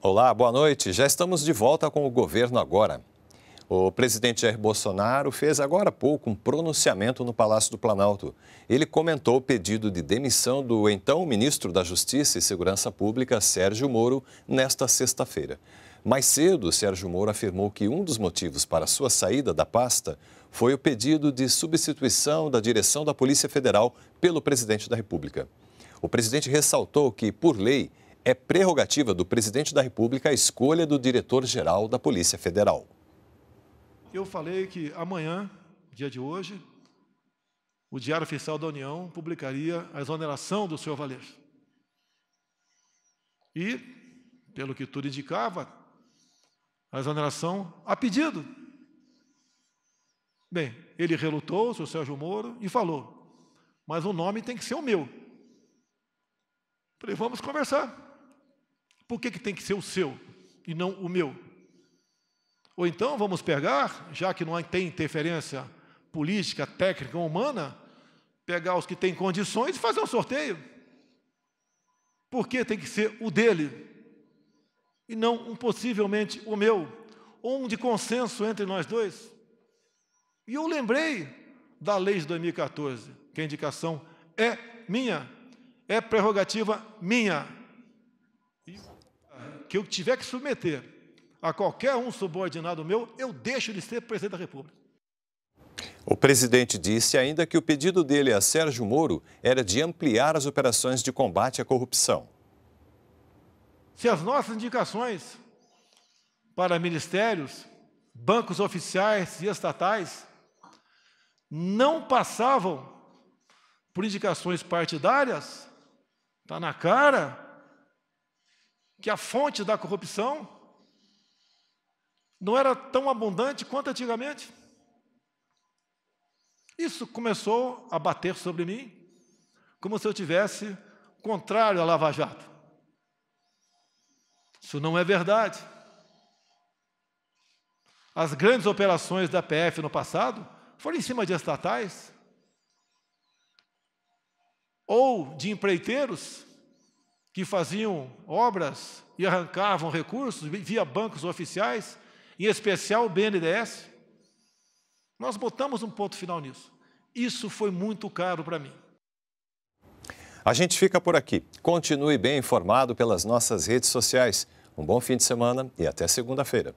Olá, boa noite. Já estamos de volta com o governo agora. O presidente Jair Bolsonaro fez agora há pouco um pronunciamento no Palácio do Planalto. Ele comentou o pedido de demissão do então ministro da Justiça e Segurança Pública, Sérgio Moro, nesta sexta-feira. Mais cedo, Sérgio Moro afirmou que um dos motivos para sua saída da pasta foi o pedido de substituição da direção da Polícia Federal pelo presidente da República. O presidente ressaltou que, por lei, é prerrogativa do presidente da República a escolha do diretor-geral da Polícia Federal. Eu falei que amanhã, dia de hoje, o Diário Oficial da União publicaria a exoneração do senhor Valer. E, pelo que tudo indicava, a exoneração a pedido. Bem, ele relutou, o seu Sérgio Moro, e falou: Mas o nome tem que ser o meu. Falei, vamos conversar. Por que, que tem que ser o seu e não o meu? Ou então vamos pegar, já que não tem interferência política, técnica ou humana, pegar os que têm condições e fazer um sorteio. Por que tem que ser o dele? e não um possivelmente o meu, ou um de consenso entre nós dois. E eu lembrei da lei de 2014, que a indicação é minha, é prerrogativa minha. Que eu tiver que submeter a qualquer um subordinado meu, eu deixo de ser presidente da República. O presidente disse ainda que o pedido dele a Sérgio Moro era de ampliar as operações de combate à corrupção. Se as nossas indicações para ministérios, bancos oficiais e estatais não passavam por indicações partidárias, está na cara que a fonte da corrupção não era tão abundante quanto antigamente. Isso começou a bater sobre mim como se eu tivesse contrário à Lava Jato. Isso não é verdade. As grandes operações da PF no passado foram em cima de estatais ou de empreiteiros que faziam obras e arrancavam recursos via bancos oficiais, em especial o BNDES. Nós botamos um ponto final nisso. Isso foi muito caro para mim. A gente fica por aqui. Continue bem informado pelas nossas redes sociais. Um bom fim de semana e até segunda-feira.